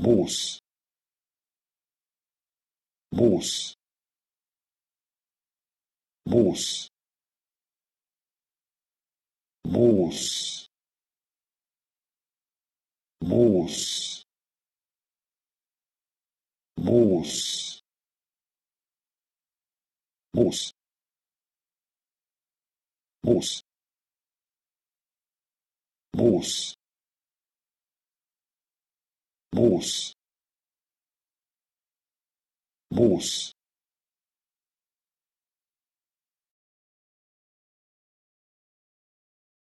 bus bus bus bus bus bus bus bus bus bus